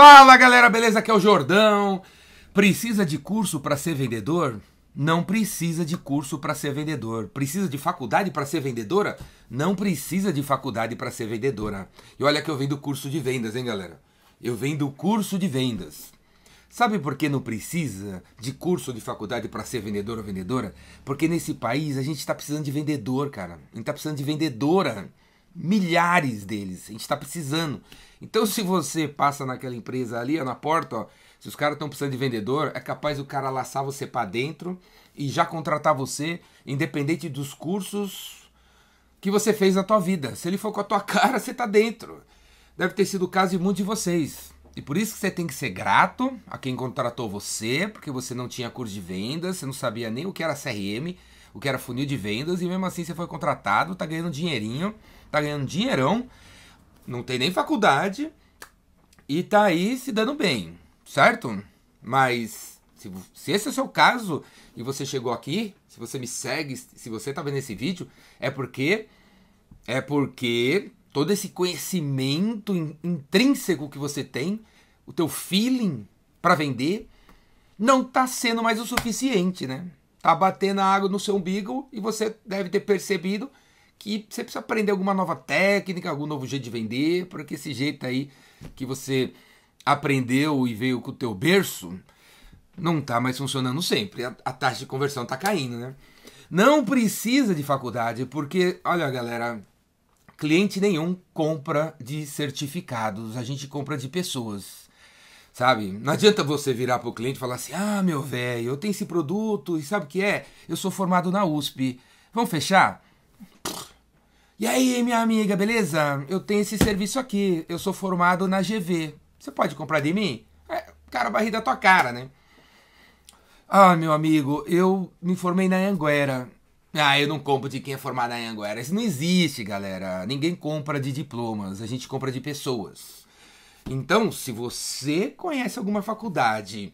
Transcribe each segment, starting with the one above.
Fala galera, beleza? Aqui é o Jordão. Precisa de curso para ser vendedor? Não precisa de curso para ser vendedor. Precisa de faculdade para ser vendedora? Não precisa de faculdade para ser vendedora. E olha que eu vendo curso de vendas, hein, galera? Eu vendo curso de vendas. Sabe por que não precisa de curso de faculdade para ser vendedor ou vendedora? Porque nesse país a gente está precisando de vendedor, cara. A gente está precisando de vendedora milhares deles. A gente está precisando. Então, se você passa naquela empresa ali, ó, na porta, ó, se os caras estão precisando de vendedor, é capaz o cara laçar você para dentro e já contratar você, independente dos cursos que você fez na tua vida. Se ele for com a tua cara, você tá dentro. Deve ter sido o caso de muitos de vocês. E por isso que você tem que ser grato a quem contratou você, porque você não tinha curso de vendas, você não sabia nem o que era CRM, o que era funil de vendas, e mesmo assim você foi contratado, tá ganhando dinheirinho, tá ganhando dinheirão, não tem nem faculdade, e tá aí se dando bem, certo? Mas se, se esse é o seu caso e você chegou aqui, se você me segue, se você tá vendo esse vídeo, é porque é porque todo esse conhecimento intrínseco que você tem, o teu feeling para vender, não tá sendo mais o suficiente, né? Tá a bater na água no seu umbigo e você deve ter percebido que você precisa aprender alguma nova técnica, algum novo jeito de vender, porque esse jeito aí que você aprendeu e veio com o teu berço não tá mais funcionando sempre. A, a taxa de conversão tá caindo, né? Não precisa de faculdade, porque, olha galera, cliente nenhum compra de certificados, a gente compra de pessoas. Sabe? Não adianta você virar para o cliente e falar assim: ah, meu velho, eu tenho esse produto e sabe o que é? Eu sou formado na USP. Vamos fechar? E aí, minha amiga, beleza? Eu tenho esse serviço aqui. Eu sou formado na GV. Você pode comprar de mim? É, cara, barriga da tua cara, né? Ah, meu amigo, eu me formei na Anguera. Ah, eu não compro de quem é formado na Anguera. Isso não existe, galera. Ninguém compra de diplomas, a gente compra de pessoas. Então, se você conhece alguma faculdade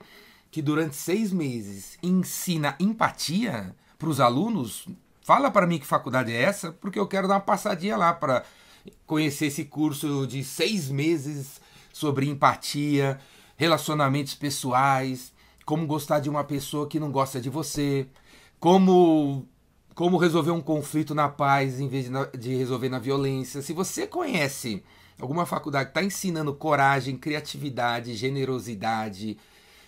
que durante seis meses ensina empatia para os alunos, fala para mim que faculdade é essa, porque eu quero dar uma passadinha lá para conhecer esse curso de seis meses sobre empatia, relacionamentos pessoais, como gostar de uma pessoa que não gosta de você, como como resolver um conflito na paz em vez de, na, de resolver na violência. Se você conhece alguma faculdade que está ensinando coragem, criatividade, generosidade,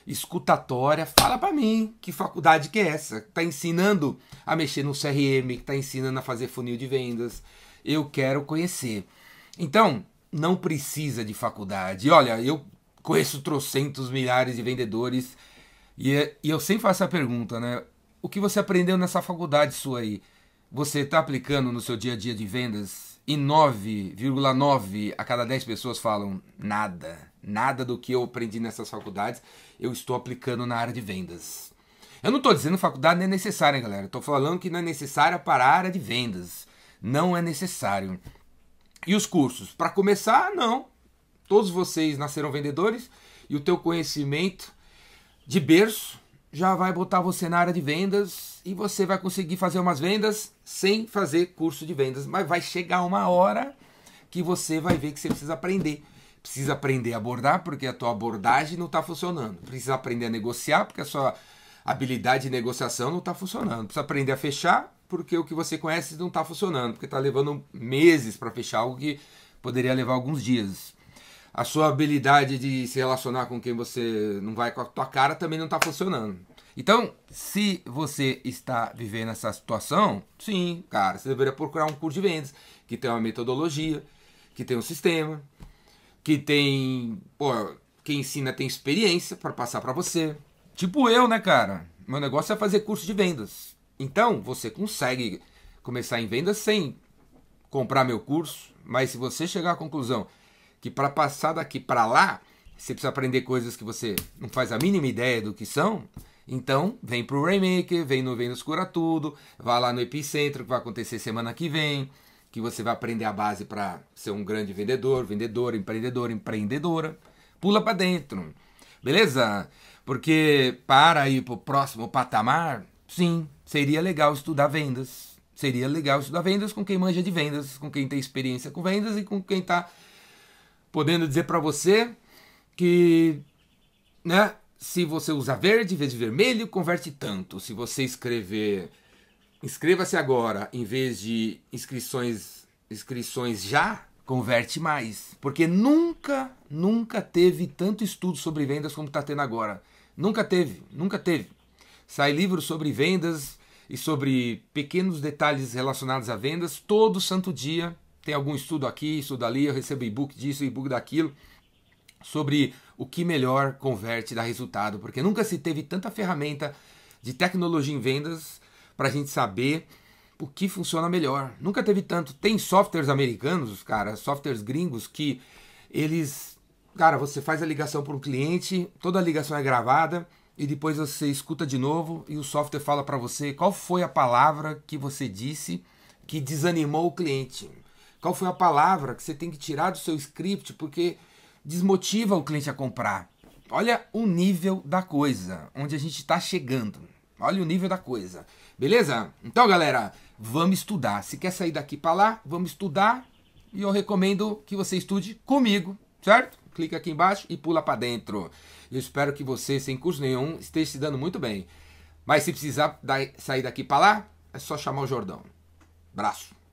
escutatória, fala para mim que faculdade que é essa? Está ensinando a mexer no CRM, que está ensinando a fazer funil de vendas. Eu quero conhecer. Então, não precisa de faculdade. Olha, eu conheço trocentos milhares de vendedores e, é, e eu sempre faço a pergunta, né? O que você aprendeu nessa faculdade sua aí? Você está aplicando no seu dia a dia de vendas? e 9,9 a cada 10 pessoas falam nada, nada do que eu aprendi nessas faculdades, eu estou aplicando na área de vendas. Eu não estou dizendo faculdade não é necessária, galera. Estou falando que não é necessária para a área de vendas. Não é necessário. E os cursos? Para começar, não. Todos vocês nasceram vendedores e o teu conhecimento de berço já vai botar você na área de vendas e você vai conseguir fazer umas vendas sem fazer curso de vendas. Mas vai chegar uma hora que você vai ver que você precisa aprender. Precisa aprender a abordar porque a tua abordagem não está funcionando. Precisa aprender a negociar porque a sua habilidade de negociação não está funcionando. Precisa aprender a fechar porque o que você conhece não está funcionando, porque está levando meses para fechar algo que poderia levar alguns dias. A sua habilidade de se relacionar com quem você não vai com a tua cara também não está funcionando. Então, se você está vivendo essa situação, sim, cara, você deveria procurar um curso de vendas que tem uma metodologia, que tem um sistema, que tem, pô, quem ensina tem experiência para passar para você. Tipo eu, né, cara? Meu negócio é fazer curso de vendas. Então, você consegue começar em vendas sem comprar meu curso, mas se você chegar à conclusão que para passar daqui para lá, você precisa aprender coisas que você não faz a mínima ideia do que são, então, vem para o vem no Vênus Cura Tudo, vá lá no Epicentro, que vai acontecer semana que vem, que você vai aprender a base para ser um grande vendedor, vendedora, empreendedor, empreendedora. Pula para dentro, beleza? Porque para ir para o próximo patamar, sim, seria legal estudar vendas. Seria legal estudar vendas com quem manja de vendas, com quem tem experiência com vendas e com quem está podendo dizer para você que, né, se você usar verde em vez de vermelho, converte tanto. Se você escrever inscreva-se agora em vez de inscrições inscrições já, converte mais, porque nunca, nunca teve tanto estudo sobre vendas como está tendo agora. Nunca teve, nunca teve. Sai livro sobre vendas e sobre pequenos detalhes relacionados a vendas todo santo dia. Tem algum estudo aqui, estudo ali, eu recebo e-book disso, e-book daquilo, sobre o que melhor converte dá resultado, porque nunca se teve tanta ferramenta de tecnologia em vendas para a gente saber o que funciona melhor. Nunca teve tanto. Tem softwares americanos, cara, softwares gringos que eles, cara, você faz a ligação para um cliente, toda a ligação é gravada e depois você escuta de novo e o software fala para você qual foi a palavra que você disse que desanimou o cliente. Qual foi a palavra que você tem que tirar do seu script porque desmotiva o cliente a comprar. Olha o nível da coisa, onde a gente está chegando. Olha o nível da coisa. Beleza? Então, galera, vamos estudar. Se quer sair daqui para lá, vamos estudar. E eu recomendo que você estude comigo, certo? Clica aqui embaixo e pula para dentro. Eu espero que você, sem curso nenhum, esteja se dando muito bem. Mas se precisar sair daqui para lá, é só chamar o Jordão. Braço.